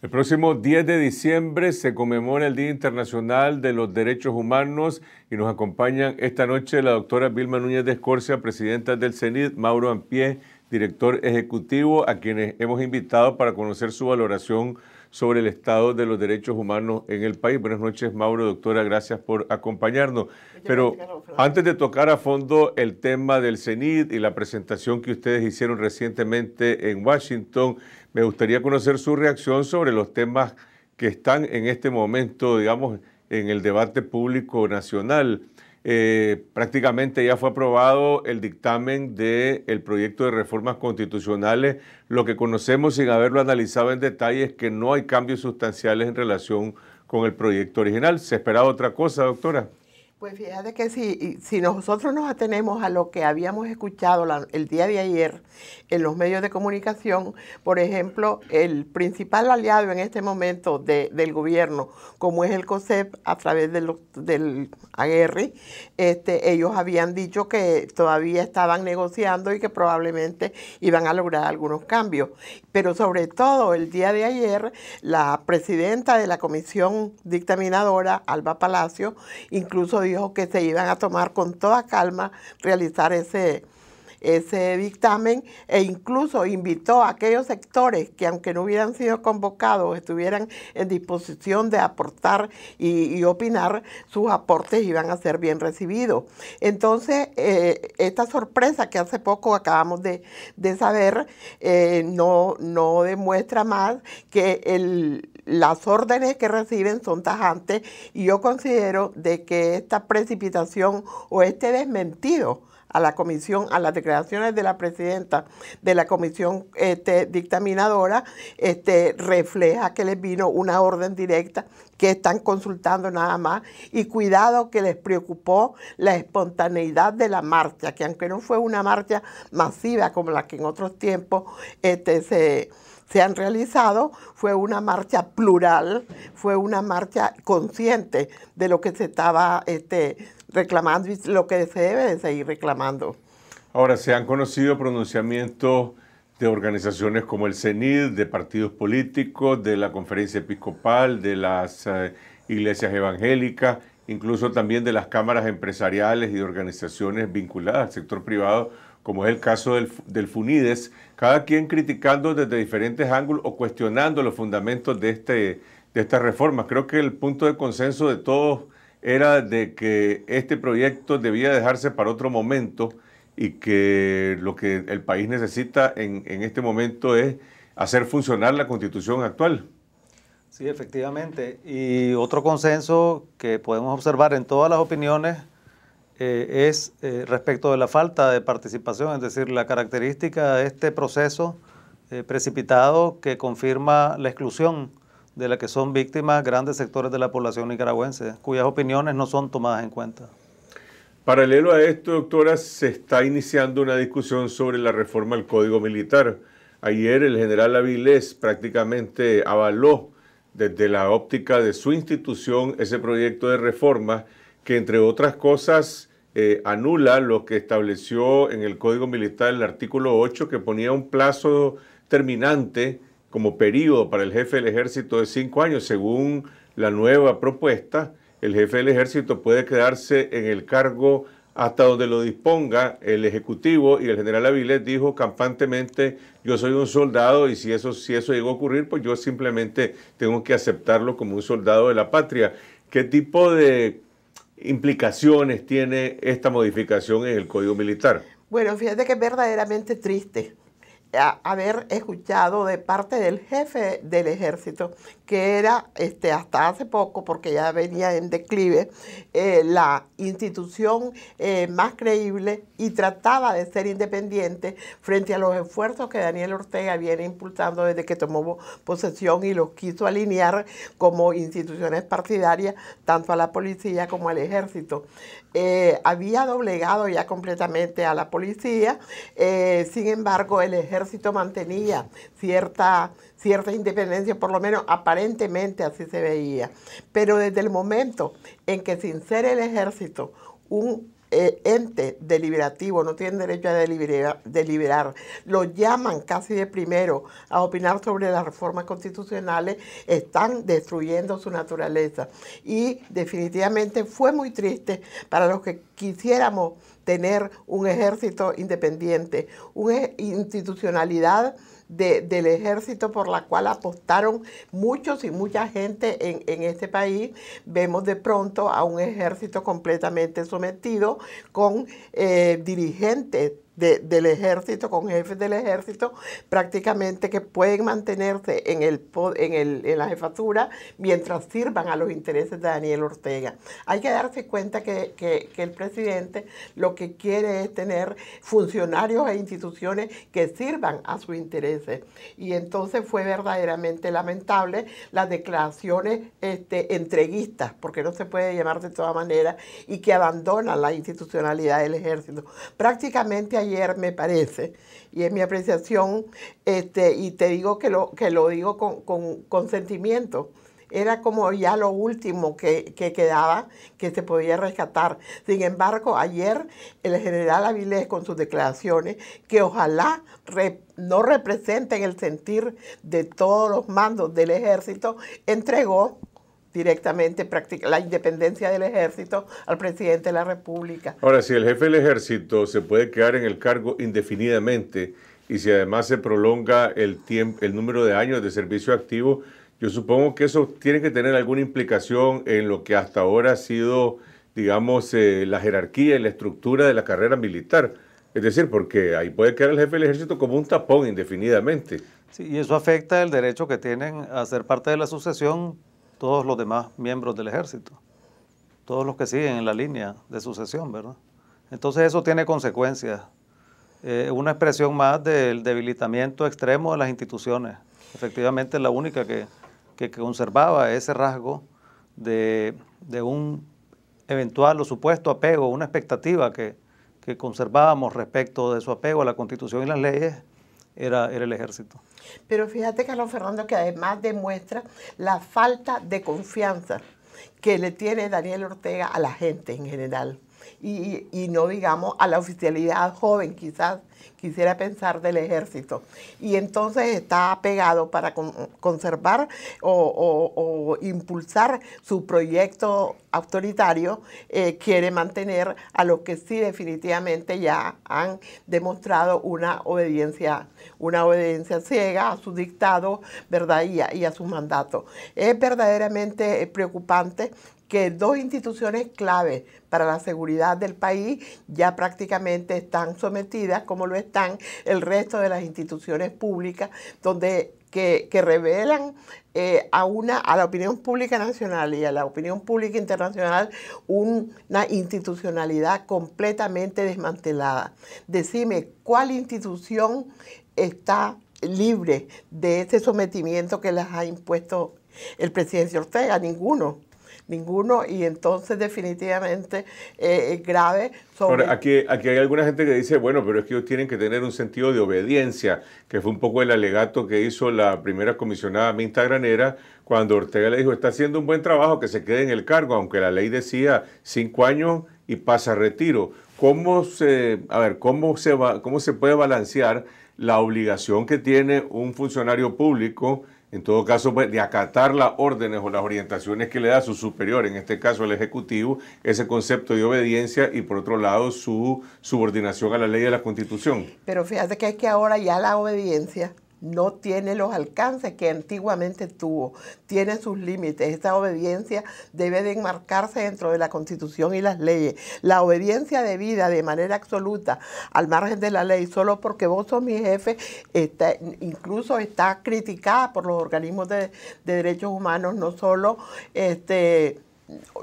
El próximo 10 de diciembre se conmemora el Día Internacional de los Derechos Humanos y nos acompañan esta noche la doctora Vilma Núñez de Escorcia, presidenta del CENID, Mauro Ampié, director ejecutivo, a quienes hemos invitado para conocer su valoración sobre el estado de los derechos humanos en el país. Buenas noches, Mauro, doctora, gracias por acompañarnos. Pero antes de tocar a fondo el tema del CENID y la presentación que ustedes hicieron recientemente en Washington, me gustaría conocer su reacción sobre los temas que están en este momento, digamos, en el debate público nacional. Eh, prácticamente ya fue aprobado el dictamen del proyecto de reformas constitucionales. Lo que conocemos sin haberlo analizado en detalle es que no hay cambios sustanciales en relación con el proyecto original. ¿Se esperaba otra cosa, doctora? Pues fíjate que si, si nosotros nos atenemos a lo que habíamos escuchado el día de ayer en los medios de comunicación, por ejemplo, el principal aliado en este momento del gobierno, como es el COSEP a través del, del este, ellos habían dicho que todavía estaban negociando y que probablemente iban a lograr algunos cambios. Pero sobre todo el día de ayer, la presidenta de la comisión dictaminadora, Alba Palacio, incluso dijo que se iban a tomar con toda calma realizar ese, ese dictamen e incluso invitó a aquellos sectores que aunque no hubieran sido convocados estuvieran en disposición de aportar y, opinar, sus aportes iban a ser bien recibidos. Entonces, eh, esta sorpresa que hace poco acabamos de, saber eh, no, no demuestra más que el, las órdenes que reciben son tajantes y yo considero de que esta precipitación o este desmentido a la comisión, a las declaraciones de la presidenta de la comisión este, dictaminadora, este, refleja que les vino una orden directa que están consultando nada más y cuidado que les preocupó la espontaneidad de la marcha, que aunque no fue una marcha masiva como la que en otros tiempos este, se se han realizado fue una marcha plural, fue una marcha consciente de lo que se estaba este, reclamando y lo que se debe de seguir reclamando. Ahora, se han conocido pronunciamientos de organizaciones como el CENID, de partidos políticos, de la conferencia episcopal, de las eh, iglesias evangélicas, incluso también de las cámaras empresariales y de organizaciones vinculadas al sector privado como es el caso del, FUNIDES, cada quien criticando desde diferentes ángulos o cuestionando los fundamentos de, este, de estas reformas. Creo que el punto de consenso de todos era de que este proyecto debía dejarse para otro momento y que lo que el país necesita en, en este momento es hacer funcionar la constitución actual. Sí, efectivamente. Y otro consenso que podemos observar en todas las opiniones eh, es eh, respecto de la falta de participación, es decir, la característica de este proceso eh, precipitado que confirma la exclusión de la que son víctimas grandes sectores de la población nicaragüense, cuyas opiniones no son tomadas en cuenta. Paralelo a esto, doctora, se está iniciando una discusión sobre la reforma al Código Militar. Ayer el general Avilés prácticamente avaló desde la óptica de su institución ese proyecto de reforma que entre otras cosas eh, anula lo que estableció en el Código Militar el artículo 8 que ponía un plazo terminante como periodo para el jefe del ejército de cinco años. Según la nueva propuesta, el jefe del ejército puede quedarse en el cargo hasta donde lo disponga el Ejecutivo y el general Avilés dijo campantemente, yo soy un soldado y si eso, si eso llegó a ocurrir, pues yo simplemente tengo que aceptarlo como un soldado de la patria. ¿Qué tipo de implicaciones tiene esta modificación en el Código Militar? Bueno, fíjate que es verdaderamente triste a, haber escuchado de parte del jefe del ejército, que era este, hasta hace poco, porque ya venía en declive, eh, la institución eh, más creíble y trataba de ser independiente frente a los esfuerzos que Daniel Ortega viene impulsando desde que tomó posesión y los quiso alinear como instituciones partidarias, tanto a la policía como al ejército. Eh, había doblegado ya completamente a la policía, eh, sin embargo el ejército mantenía cierta, cierta independencia, por lo menos aparentemente así se veía. Pero desde el momento en que sin ser el ejército, un eh, ente deliberativo, no tienen derecho a deliberar, deliberar, Lo llaman casi de primero a opinar sobre las reformas constitucionales, están destruyendo su naturaleza. Y definitivamente fue muy triste para los que quisiéramos tener un ejército independiente, una e, institucionalidad del ejército por la cual apostaron muchos y mucha gente en, en este país, vemos de pronto a un ejército completamente sometido con eh, dirigentes del ejército, con jefes del ejército, prácticamente que pueden mantenerse en, el, en, el, la jefatura mientras sirvan a los intereses de Daniel Ortega. Hay que darse cuenta que, que, el presidente lo que quiere es tener funcionarios e instituciones que sirvan a sus intereses. Y entonces fue verdaderamente lamentable las declaraciones este, entreguistas, porque no se puede llamar de toda manera, y que abandonan la institucionalidad del ejército. Prácticamente hay ayer, me parece, y es mi apreciación, este, y te digo que lo, que lo digo con, sentimiento, era como ya lo último que, quedaba que se podía rescatar. Sin embargo, ayer el general Avilés con sus declaraciones, que ojalá no representen el sentir de todos los mandos del ejército, entregó directamente practicar la independencia del ejército al presidente de la República. Ahora, si el jefe del ejército se puede quedar en el cargo indefinidamente y si además se prolonga el, tiempo, el número de años de servicio activo, yo supongo que eso tiene que tener alguna implicación en lo que hasta ahora ha sido, digamos, eh, la jerarquía y la estructura de la carrera militar. Es decir, porque ahí puede quedar el jefe del ejército como un tapón indefinidamente. Sí, y eso afecta el derecho que tienen a ser parte de la sucesión todos los demás miembros del ejército, todos los que siguen en la línea de sucesión, ¿verdad? Entonces eso tiene consecuencias, eh, una expresión más del debilitamiento extremo de las instituciones, efectivamente la única que, conservaba ese rasgo de, un eventual o supuesto apego, una expectativa que, que conservábamos respecto de su apego a la Constitución y las leyes, era, el ejército. Pero fíjate, Carlos Fernando, que además demuestra la falta de confianza que le tiene Daniel Ortega a la gente en general y, no digamos a la oficialidad joven, quizás quisiera pensar del ejército. Y entonces está apegado para conservar o, impulsar su proyecto autoritario, eh, quiere mantener a los que sí definitivamente ya han demostrado una obediencia, una obediencia ciega a su dictado, ¿verdad? y a su mandato. Es verdaderamente preocupante que dos instituciones clave para la seguridad del país ya prácticamente están sometidas, como lo están el resto de las instituciones públicas, donde que, revelan eh, a, una, a la opinión pública nacional y a la opinión pública internacional una institucionalidad completamente desmantelada. Decime, ¿cuál institución está libre de ese sometimiento que les ha impuesto el presidente Ortega? Ninguno ninguno, y entonces definitivamente es eh, eh, grave. Sobre... aquí, aquí hay alguna gente que dice, bueno, pero es que ellos tienen que tener un sentido de obediencia, que fue un poco el alegato que hizo la primera comisionada Minta Granera cuando Ortega le dijo, está haciendo un buen trabajo, que se quede en el cargo, aunque la ley decía cinco años y pasa retiro. ¿Cómo se, a ver, cómo se, va, cómo se puede balancear la obligación que tiene un funcionario público? en todo caso, pues, de acatar las órdenes o las orientaciones que le da su superior, en este caso el Ejecutivo, ese concepto de obediencia y por otro lado su subordinación a la ley de la Constitución. Pero fíjate que es que ahora ya la obediencia no tiene los alcances que antiguamente tuvo, tiene sus límites. Esta obediencia debe de enmarcarse dentro de la constitución y las leyes. La obediencia debida de manera absoluta al margen de la ley, solo porque vos sos mi jefe, está, incluso está criticada por los organismos de, de derechos humanos, no solo este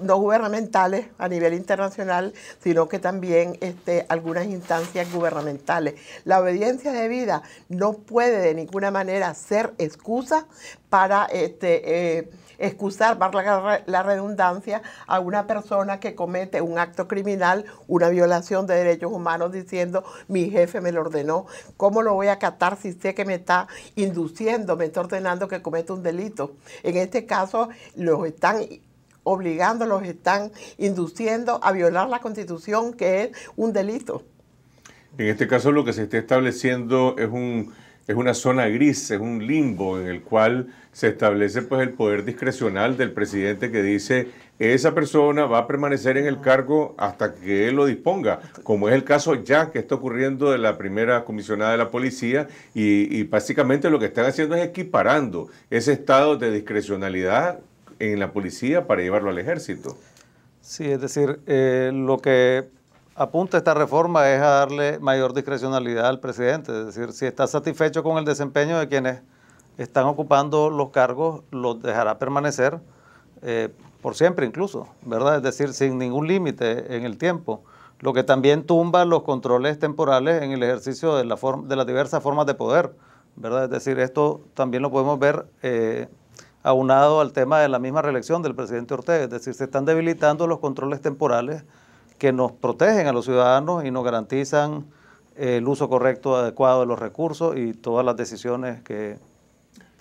no gubernamentales a nivel internacional, sino que también este, algunas instancias gubernamentales. La obediencia debida no puede de ninguna manera ser excusa para este, eh, excusar, para la, redundancia, a una persona que comete un acto criminal, una violación de derechos humanos, diciendo mi jefe me lo ordenó, ¿cómo lo voy a catar si sé que me está induciendo, me está ordenando que cometa un delito? En este caso, los están obligándolos, están induciendo a violar la constitución, que es un delito. En este caso lo que se está estableciendo es un es una zona gris, es un limbo en el cual se establece pues el poder discrecional del presidente que dice esa persona va a permanecer en el cargo hasta que él lo disponga, como es el caso ya que está ocurriendo de la primera comisionada de la policía y, y básicamente lo que están haciendo es equiparando ese estado de discrecionalidad en la policía para llevarlo al ejército. Sí, es decir, eh, lo que apunta esta reforma es a darle mayor discrecionalidad al presidente, es decir, si está satisfecho con el desempeño de quienes están ocupando los cargos, los dejará permanecer eh, por siempre incluso, ¿verdad? Es decir, sin ningún límite en el tiempo, lo que también tumba los controles temporales en el ejercicio de, la de las diversas formas de poder, ¿verdad? Es decir, esto también lo podemos ver. Eh, aunado al tema de la misma reelección del presidente Ortega. Es decir, se están debilitando los controles temporales que nos protegen a los ciudadanos y nos garantizan el uso correcto, adecuado de los recursos y todas las decisiones que...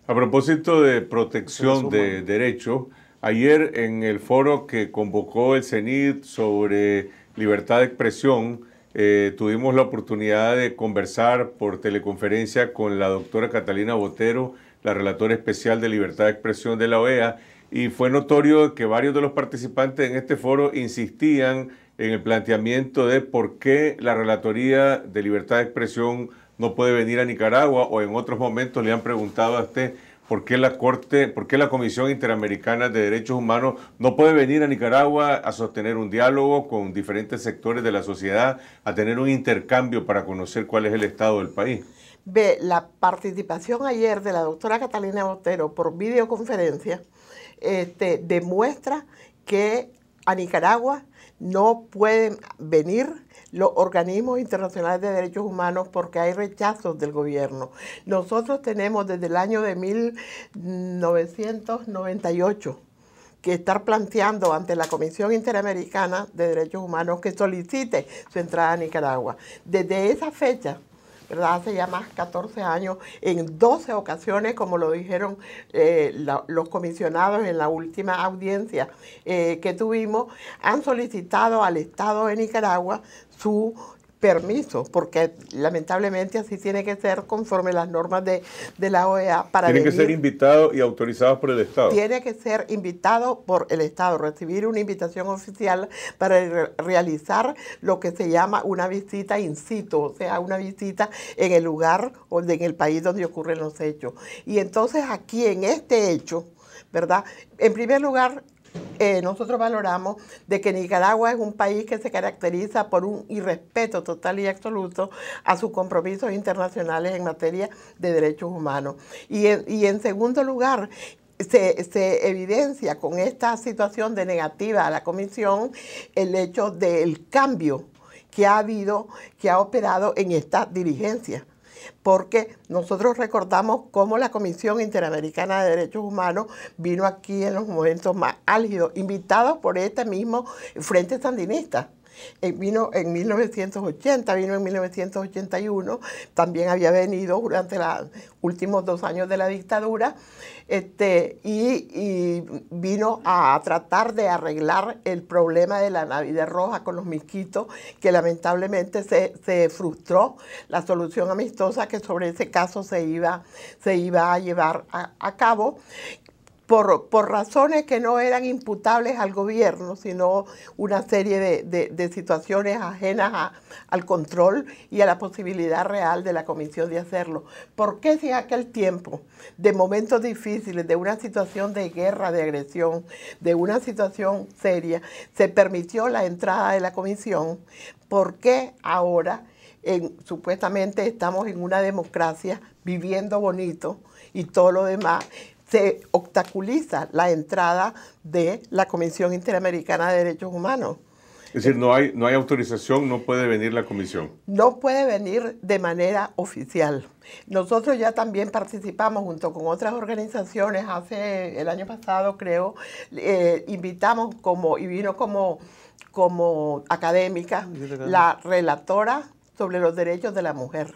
A propósito de protección de derechos, ayer en el foro que convocó el CENID sobre libertad de expresión, eh, tuvimos la oportunidad de conversar por teleconferencia con la doctora Catalina Botero, la relatora especial de libertad de expresión de la OEA, y fue notorio que varios de los participantes en este foro insistían en el planteamiento de por qué la Relatoría de Libertad de Expresión no puede venir a Nicaragua o en otros momentos le han preguntado a usted por qué la Corte, por qué la Comisión Interamericana de Derechos Humanos no puede venir a Nicaragua a sostener un diálogo con diferentes sectores de la sociedad, a tener un intercambio para conocer cuál es el estado del país la participación ayer de la doctora Catalina Botero por videoconferencia, este, demuestra que a Nicaragua no pueden venir los organismos internacionales de derechos humanos porque hay rechazos del gobierno. Nosotros tenemos desde el año de 1998 que estar planteando ante la Comisión Interamericana de Derechos Humanos que solicite su entrada a Nicaragua. Desde esa fecha Hace ya más 14 años, en 12 ocasiones, como lo dijeron eh, los comisionados en la última audiencia eh, que tuvimos, han solicitado al Estado de Nicaragua su permiso, porque lamentablemente así tiene que ser conforme las normas de, la OEA. Para que ser invitados y autorizados por el Estado. Tiene que ser invitado por el Estado, recibir una invitación oficial para realizar lo que se llama una visita in situ, o sea, una visita en el lugar o en el país donde ocurren los hechos. Y entonces aquí en este hecho, ¿verdad? En primer lugar, eh, nosotros valoramos de que Nicaragua es un país que se caracteriza por un irrespeto total y absoluto a sus compromisos internacionales en materia de derechos humanos. Y en, segundo lugar, se, se, evidencia con esta situación de negativa a la comisión el hecho del cambio que ha habido, que ha operado en esta dirigencia porque nosotros recordamos cómo la Comisión Interamericana de Derechos Humanos vino aquí en los momentos más álgidos, invitados por este mismo Frente Sandinista. Eh, vino en 1980, vino en 1981, también había venido durante los últimos dos años de la dictadura, este, y, vino a tratar de arreglar el problema de la Navidad Roja con los misquitos que lamentablemente se, frustró la solución amistosa que sobre ese caso se iba, se iba a llevar a cabo, por, razones que no eran imputables al gobierno, sino una serie de, situaciones ajenas al control y a la posibilidad real de la comisión de hacerlo. ¿Por qué si en aquel tiempo, de momentos difíciles, de una situación de guerra, de agresión, de una situación seria, se permitió la entrada de la comisión? ¿Por qué ahora, supuestamente estamos en una democracia, viviendo bonito y todo lo demás? se obstaculiza la entrada de la Comisión Interamericana de Derechos Humanos. Es decir, no hay, no hay autorización, no puede venir la comisión. No puede venir de manera oficial. Nosotros ya también participamos junto con otras organizaciones hace el año pasado, creo, eh, invitamos como, y vino como, como académica la relatora sobre los derechos de la mujer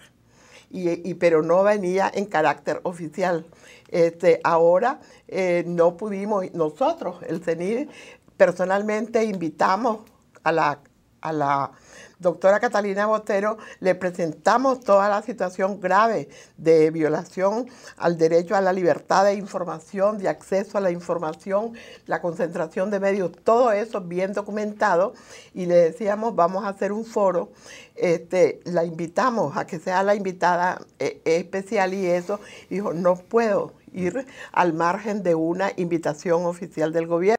y, pero no venía en carácter oficial. Este, ahora eh, no pudimos, nosotros, el CENIR, personalmente invitamos a la, a la doctora Catalina Botero, le presentamos toda la situación grave de violación al derecho a la libertad de información, de acceso a la información, la concentración de medios, todo eso bien documentado y le decíamos vamos a hacer un foro, este, la invitamos a que sea la invitada eh, especial y eso, dijo no puedo ir al margen de una invitación oficial del gobierno.